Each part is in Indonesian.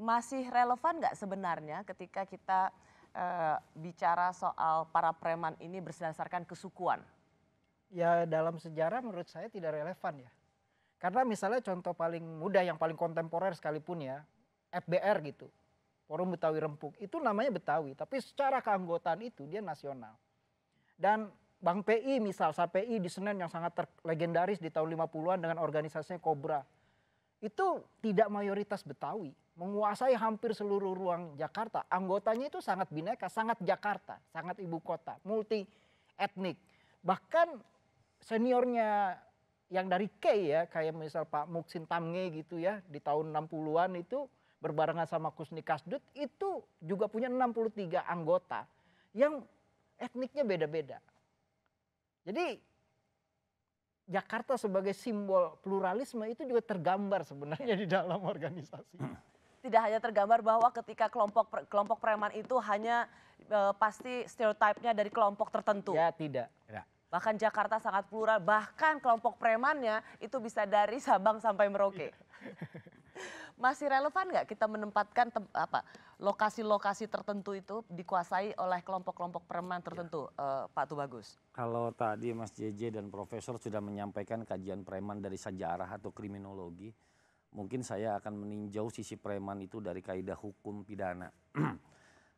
masih relevan nggak sebenarnya ketika kita e, bicara soal para preman ini berdasarkan kesukuan? Ya dalam sejarah menurut saya tidak relevan ya. Karena misalnya contoh paling mudah yang paling kontemporer sekalipun ya, FBR gitu. Forum Betawi Rempuk itu namanya Betawi, tapi secara keanggotaan itu dia nasional. Dan Bank PI misal, SAPI di Senen yang sangat ter- legendaris di tahun 50-an dengan organisasinya Cobra Itu tidak mayoritas Betawi menguasai hampir seluruh ruang Jakarta. Anggotanya itu sangat bineka, sangat Jakarta, sangat ibu kota, multi etnik. Bahkan seniornya yang dari K ya, kayak misal Pak Muksin Tamge gitu ya, di tahun 60-an itu berbarengan sama Kusni Kasdut itu juga punya 63 anggota yang etniknya beda-beda. Jadi Jakarta sebagai simbol pluralisme itu juga tergambar sebenarnya di dalam organisasi. tidak hanya tergambar bahwa ketika kelompok kelompok preman itu hanya uh, pasti stereotipnya dari kelompok tertentu. Ya tidak. Ya. Bahkan Jakarta sangat plural, bahkan kelompok premannya itu bisa dari Sabang sampai Merauke. Iya. Masih relevan nggak kita menempatkan apa lokasi-lokasi tertentu itu dikuasai oleh kelompok-kelompok preman tertentu, ya. uh, Pak Tubagus? Kalau tadi Mas JJ dan Profesor sudah menyampaikan kajian preman dari sejarah atau kriminologi, mungkin saya akan meninjau sisi preman itu dari kaidah hukum pidana.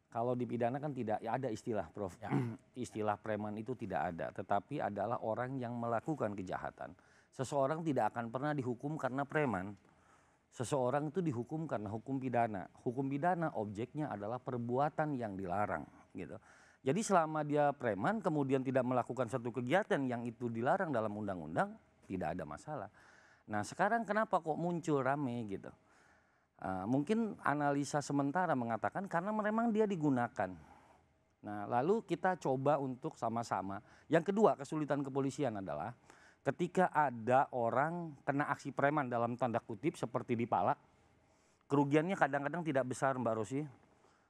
Kalau di pidana kan tidak ya ada istilah, Prof. Ya. istilah preman itu tidak ada, tetapi adalah orang yang melakukan kejahatan. Seseorang tidak akan pernah dihukum karena preman. Seseorang itu dihukum karena hukum pidana. Hukum pidana objeknya adalah perbuatan yang dilarang, gitu. Jadi selama dia preman kemudian tidak melakukan satu kegiatan yang itu dilarang dalam undang-undang, tidak ada masalah. Nah sekarang kenapa kok muncul rame gitu? Uh, mungkin analisa sementara mengatakan karena memang dia digunakan. Nah lalu kita coba untuk sama-sama. Yang kedua kesulitan kepolisian adalah ketika ada orang kena aksi preman dalam tanda kutip seperti di Palak, kerugiannya kadang-kadang tidak besar Mbak Rosi,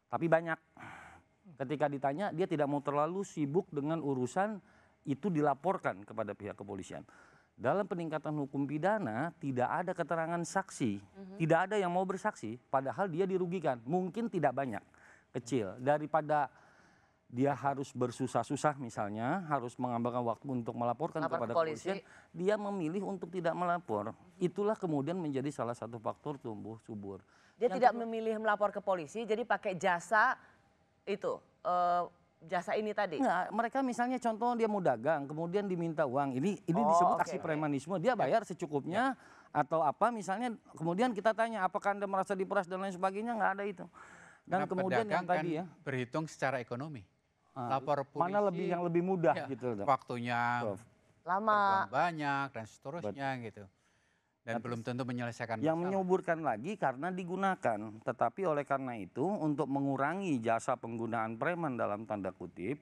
tapi banyak. Ketika ditanya dia tidak mau terlalu sibuk dengan urusan itu dilaporkan kepada pihak kepolisian dalam peningkatan hukum pidana tidak ada keterangan saksi, mm-hmm. tidak ada yang mau bersaksi, padahal dia dirugikan. Mungkin tidak banyak, kecil mhm. daripada dia harus bersusah-susah misalnya, harus mengambilkan waktu untuk melaporkan Lapor kepada polisi. dia memilih untuk tidak melapor. Mhm. Itulah kemudian menjadi salah satu faktor tumbuh subur. Dia yang tidak memilih melapor ke polisi, jadi pakai jasa itu uh, jasa ini tadi? Nggak, mereka misalnya contoh dia mau dagang, kemudian diminta uang. Ini ini oh, disebut okay. aksi premanisme. Dia ya. bayar secukupnya ya. atau apa misalnya kemudian kita tanya apakah Anda merasa diperas dan lain sebagainya nggak ada itu. Dan Karena kemudian yang kan tadi ya berhitung secara ekonomi. Ah, Lapor polisi. Mana lebih yang lebih mudah ya, gitu. Waktunya Prof. lama banyak dan seterusnya But, gitu. Dan belum tentu menyelesaikan masalah. Yang menyuburkan lagi karena digunakan. Tetapi oleh karena itu untuk mengurangi jasa penggunaan preman dalam tanda kutip,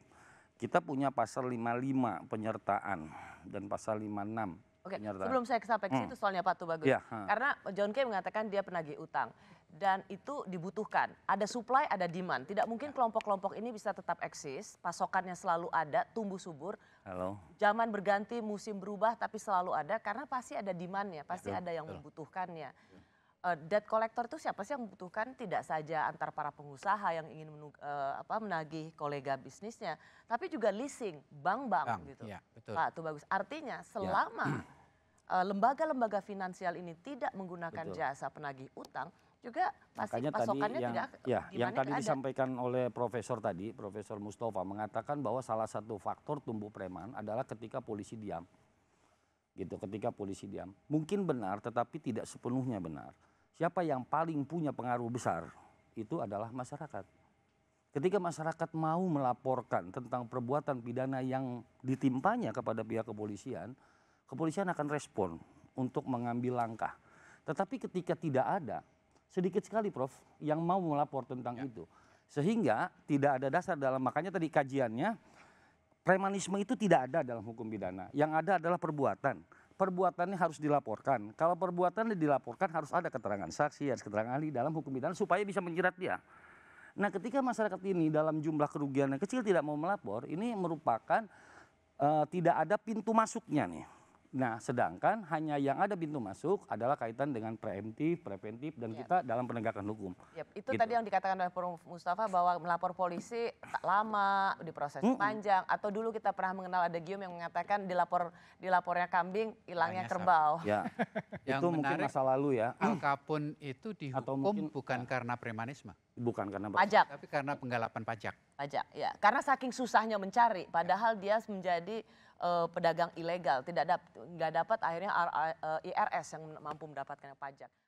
kita punya pasal 55 penyertaan dan pasal 56 Oke, okay. sebelum saya sampai ke hmm. situ hmm. soalnya Pak Tubagus. Yeah. hmm. Karena John Kay mengatakan dia penagih utang dan itu dibutuhkan. Ada supply, ada demand. Tidak mungkin kelompok-kelompok ini bisa tetap eksis, pasokannya selalu ada, tumbuh subur. Halo. Zaman berganti, musim berubah tapi selalu ada karena pasti ada demandnya, pasti ada yang betul. membutuhkannya. Uh, debt collector itu siapa sih yang membutuhkan tidak saja antar para pengusaha yang ingin menu, uh, eh, apa, menagih kolega bisnisnya, tapi juga leasing, bank-bank gitu. Ya, betul. Pak, itu bagus. Artinya iya. selama ya Eh, lembaga-lembaga finansial ini tidak menggunakan Betul. jasa penagih utang juga pasti Makanya pasokannya tadi yang, tidak ya, yang tadi ada. disampaikan oleh profesor tadi, Profesor Mustafa mengatakan bahwa salah satu faktor tumbuh preman adalah ketika polisi diam. Gitu, ketika polisi diam. Mungkin benar tetapi tidak sepenuhnya benar. Siapa yang paling punya pengaruh besar itu adalah masyarakat. Ketika masyarakat mau melaporkan tentang perbuatan pidana yang ditimpanya kepada pihak kepolisian, kepolisian akan respon untuk mengambil langkah. Tetapi ketika tidak ada, sedikit sekali Prof yang mau melapor tentang ya. itu. Sehingga tidak ada dasar dalam, makanya tadi kajiannya, premanisme itu tidak ada dalam hukum pidana. Yang ada adalah perbuatan. Perbuatannya harus dilaporkan. Kalau perbuatannya dilaporkan harus ada keterangan saksi, harus keterangan ahli dalam hukum pidana supaya bisa menjerat dia. Nah ketika masyarakat ini dalam jumlah kerugian yang kecil tidak mau melapor, ini merupakan uh, tidak ada pintu masuknya nih Nah, sedangkan hanya yang ada pintu masuk adalah kaitan dengan preemptif, preventif, dan ya. kita dalam penegakan hukum. Yep. Itu gitu. tadi yang dikatakan oleh Prof. Mustafa bahwa melapor polisi tak lama, diproses mm -mm. panjang, atau dulu kita pernah mengenal ada gium yang mengatakan dilapor dilapornya kambing, hilangnya kerbau. Ya. yang itu mungkin masa lalu ya. Al pun itu dihukum atau mungkin, bukan ya. karena premanisme. Bukan karena pajak. Tapi karena penggalapan pajak. Pajak, ya. Karena saking susahnya mencari, padahal dia menjadi uh, pedagang ilegal, tidak dapat nggak dapat akhirnya eh, IRS yang mampu mendapatkan pajak.